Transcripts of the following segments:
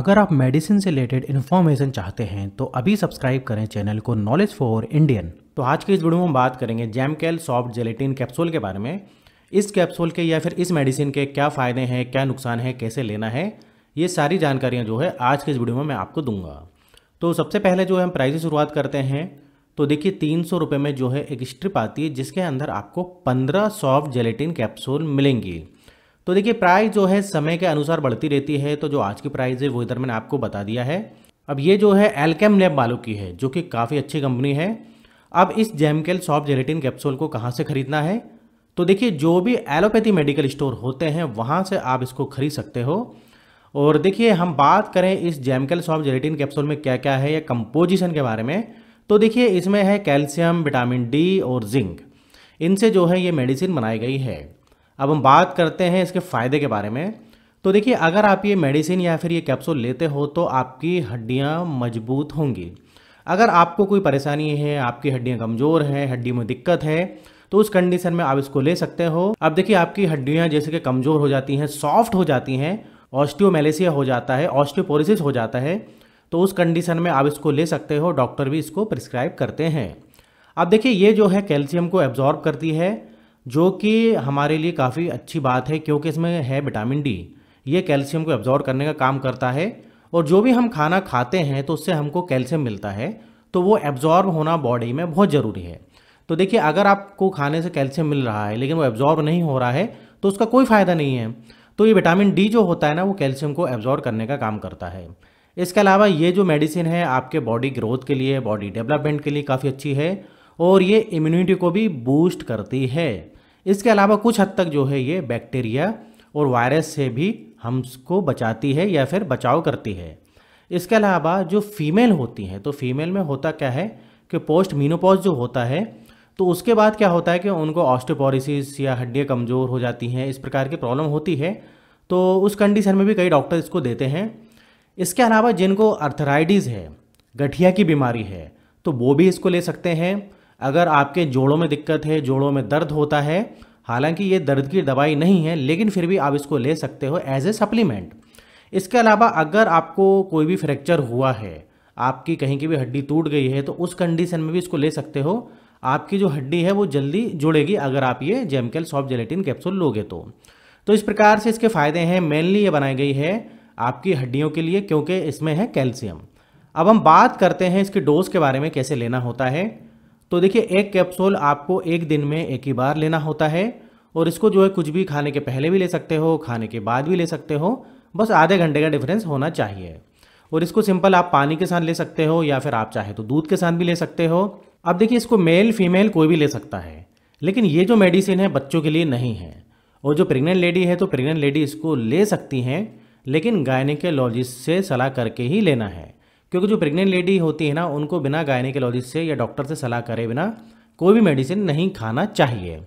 अगर आप मेडिसिन से रिलेटेड इन्फॉर्मेशन चाहते हैं तो अभी सब्सक्राइब करें चैनल को नॉलेज फॉर इंडियन तो आज के इस वीडियो में हम बात करेंगे जैमकेल सॉफ्ट जेलेटिन कैप्सूल के बारे में इस कैप्सूल के या फिर इस मेडिसिन के क्या फ़ायदे हैं क्या नुकसान है कैसे लेना है ये सारी जानकारियाँ जो है आज के इस वीडियो में मैं आपको दूंगा तो सबसे पहले जो है हम प्राइस शुरुआत करते हैं तो देखिए तीन सौ रुपये में जो है एक स्ट्रिप आती है जिसके अंदर आपको पंद्रह सॉफ्ट जेलेटिन कैप्सूल मिलेंगी तो देखिए प्राइस जो है समय के अनुसार बढ़ती रहती है तो जो आज की प्राइस है वो इधर मैंने आपको बता दिया है अब ये जो है एल्केम लैब वालों की है जो कि काफ़ी अच्छी कंपनी है अब इस जेमकेल सॉफ्ट जेनेटिन कैप्सूल को कहाँ से खरीदना है तो देखिए जो भी एलोपैथी मेडिकल स्टोर होते हैं वहाँ से आप इसको खरीद सकते हो और देखिए हम बात करें इस जेमकेल सॉफ्ट जेनेटिन कैप्सूल में क्या क्या है या कंपोजिशन के बारे में तो देखिए इसमें है कैल्शियम विटामिन डी और जिंक इनसे जो है ये मेडिसिन बनाई गई है अब हम बात करते हैं इसके फ़ायदे के बारे में तो देखिए अगर आप ये मेडिसिन या फिर ये कैप्सूल लेते हो तो आपकी हड्डियाँ मजबूत होंगी अगर आपको कोई परेशानी है आपकी हड्डियाँ कमज़ोर हैं हड्डी में दिक्कत है तो उस कंडीशन में आप इसको ले सकते हो अब देखिए आपकी हड्डियाँ जैसे कि कमज़ोर हो जाती हैं सॉफ्ट हो जाती हैं ऑस्टियोमेलेसिया हो जाता है ऑस्टियोपोरिसिस हो जाता है तो उस कंडीशन में आप इसको ले सकते हो डॉक्टर भी इसको प्रिस्क्राइब करते हैं अब देखिए ये जो है कैल्शियम को एब्जॉर्ब करती है जो कि हमारे लिए काफ़ी अच्छी बात है क्योंकि इसमें है विटामिन डी ये कैल्शियम को एब्जॉर्व करने का काम करता है और जो भी हम खाना खाते हैं तो उससे हमको कैल्शियम मिलता है तो वो एब्जॉर्ब होना बॉडी में बहुत ज़रूरी है तो देखिए अगर आपको खाने से कैल्शियम मिल रहा है लेकिन वो एब्जॉर्ब नहीं हो रहा है तो उसका कोई फ़ायदा नहीं है तो ये विटामिन डी जो होता है ना वो कैल्शियम को एब्जॉर्व करने का काम करता है इसके अलावा ये जो मेडिसिन है आपके बॉडी ग्रोथ के लिए बॉडी डेवलपमेंट के लिए काफ़ी अच्छी है और ये इम्यूनिटी को भी बूस्ट करती है इसके अलावा कुछ हद तक जो है ये बैक्टीरिया और वायरस से भी हमको बचाती है या फिर बचाव करती है इसके अलावा जो फीमेल होती हैं तो फीमेल में होता क्या है कि पोस्ट मीनोपॉज जो होता है तो उसके बाद क्या होता है कि उनको ऑस्टोपोरिसिस या हड्डियाँ कमज़ोर हो जाती हैं इस प्रकार की प्रॉब्लम होती है तो उस कंडीशन में भी कई डॉक्टर इसको देते हैं इसके अलावा जिनको अर्थराइडिस है गठिया की बीमारी है तो वो भी इसको ले सकते हैं अगर आपके जोड़ों में दिक्कत है जोड़ों में दर्द होता है हालांकि ये दर्द की दवाई नहीं है लेकिन फिर भी आप इसको ले सकते हो एज ए सप्लीमेंट इसके अलावा अगर आपको कोई भी फ्रैक्चर हुआ है आपकी कहीं की भी हड्डी टूट गई है तो उस कंडीशन में भी इसको ले सकते हो आपकी जो हड्डी है वो जल्दी जुड़ेगी अगर आप ये जेमकेल सॉफ्ट जेलेटिन कैप्सूल लोगे तो तो इस प्रकार से इसके फायदे हैं मेनली ये बनाई गई है आपकी हड्डियों के लिए क्योंकि इसमें है कैल्शियम अब हम बात करते हैं इसकी डोज के बारे में कैसे लेना होता है तो देखिए एक कैप्सूल आपको एक दिन में एक ही बार लेना होता है और इसको जो है कुछ भी खाने के पहले भी ले सकते हो खाने के बाद भी ले सकते हो बस आधे घंटे का डिफरेंस होना चाहिए और इसको सिंपल आप पानी के साथ ले सकते हो या फिर आप चाहे तो दूध के साथ भी ले सकते हो अब देखिए इसको मेल फीमेल कोई भी ले सकता है लेकिन ये जो मेडिसिन है बच्चों के लिए नहीं है और जो प्रेग्नेंट लेडी है तो प्रेग्नेंट लेडी इसको ले सकती हैं लेकिन गायनिकोलॉजिस्ट से सलाह करके ही लेना है क्योंकि जो प्रेग्नेंट लेडी होती है ना उनको बिना गायनिकोलॉजिस्ट से या डॉक्टर से सलाह करे बिना कोई भी मेडिसिन नहीं खाना चाहिए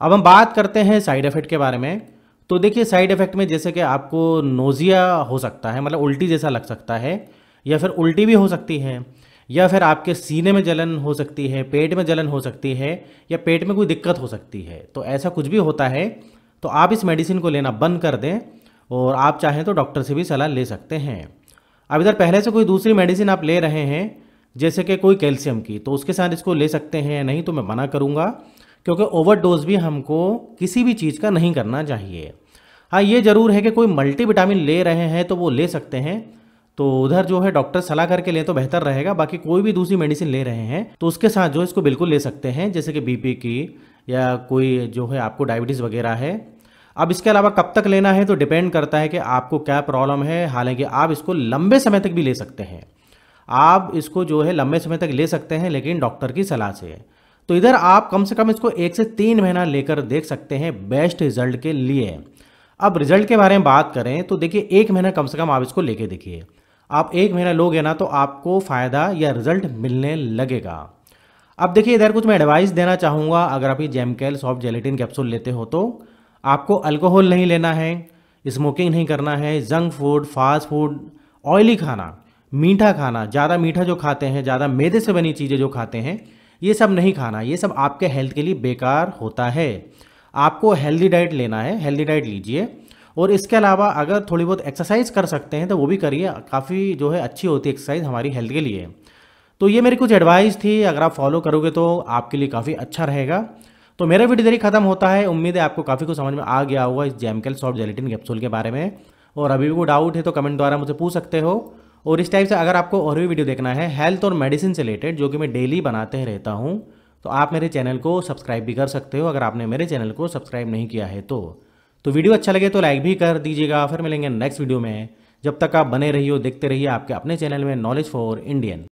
अब हम बात करते हैं साइड इफ़ेक्ट के बारे में तो देखिए साइड इफ़ेक्ट में जैसे कि आपको नोज़िया हो सकता है मतलब उल्टी जैसा लग सकता है या फिर उल्टी भी हो सकती है या फिर आपके सीने में जलन हो सकती है पेट में जलन हो सकती है या पेट में कोई दिक्कत हो सकती है तो ऐसा कुछ भी होता है तो आप इस मेडिसिन को लेना बंद कर दें और आप चाहें तो डॉक्टर से भी सलाह ले सकते हैं अब इधर पहले से कोई दूसरी मेडिसिन आप ले रहे हैं जैसे कि कोई कैल्शियम की तो उसके साथ इसको ले सकते हैं या नहीं तो मैं मना करूँगा क्योंकि ओवरडोज भी हमको किसी भी चीज़ का नहीं करना चाहिए हाँ ये ज़रूर है कि कोई मल्टीविटामिन ले रहे हैं तो वो ले सकते हैं तो उधर जो है डॉक्टर सलाह करके लें तो बेहतर रहेगा बाकी कोई भी दूसरी मेडिसिन ले रहे हैं तो उसके साथ जो इसको बिल्कुल ले सकते हैं जैसे कि बीपी की या कोई जो है आपको डायबिटीज़ वगैरह है अब इसके अलावा कब तक लेना है तो डिपेंड करता है कि आपको क्या प्रॉब्लम है हालांकि आप इसको लंबे समय तक भी ले सकते हैं आप इसको जो है लंबे समय तक ले सकते हैं लेकिन डॉक्टर की सलाह से तो इधर आप कम से कम इसको एक से तीन महीना लेकर देख सकते हैं बेस्ट रिजल्ट के लिए अब रिजल्ट के बारे में बात करें तो देखिए एक महीना कम से कम आप इसको लेके देखिए आप एक महीना लोगे ना तो आपको फ़ायदा या रिजल्ट मिलने लगेगा अब देखिए इधर कुछ मैं एडवाइस देना चाहूँगा अगर आप ये जेमकेल सॉफ्ट जेलेटिन कैप्सूल लेते हो तो आपको अल्कोहल नहीं लेना है स्मोकिंग नहीं करना है junk food fast food oily खाना मीठा खाना ज़्यादा मीठा जो खाते हैं ज़्यादा मैदे से बनी चीज़ें जो खाते हैं ये सब नहीं खाना ये सब आपके हेल्थ के लिए बेकार होता है आपको हेल्दी डाइट लेना है हेल्दी डाइट लीजिए और इसके अलावा अगर थोड़ी बहुत एक्सरसाइज कर सकते हैं तो वो भी करिए काफ़ी जो है अच्छी होती है एक्सरसाइज हमारी हेल्थ के लिए तो ये मेरी कुछ एडवाइस थी अगर आप फॉलो करोगे तो आपके लिए काफ़ी अच्छा रहेगा तो मेरा वीडियो देरी खत्म होता है उम्मीद है आपको काफ़ी कुछ समझ में आ गया होगा इस जैमकेल सॉफ्ट जेलेटिन कैप्सूल के बारे में और अभी भी कोई डाउट है तो कमेंट द्वारा मुझे पूछ सकते हो और इस टाइप से अगर आपको और भी वीडियो देखना है हेल्थ और मेडिसिन से रिलेटेड जो कि मैं डेली बनाते रहता हूँ तो आप मेरे चैनल को सब्सक्राइब भी कर सकते हो अगर आपने मेरे चैनल को सब्सक्राइब नहीं किया है तो तो वीडियो अच्छा लगे तो लाइक भी कर दीजिएगा फिर मिलेंगे नेक्स्ट वीडियो में जब तक आप बने रहिए देखते रहिए आपके अपने चैनल में नॉलेज फॉर इंडियन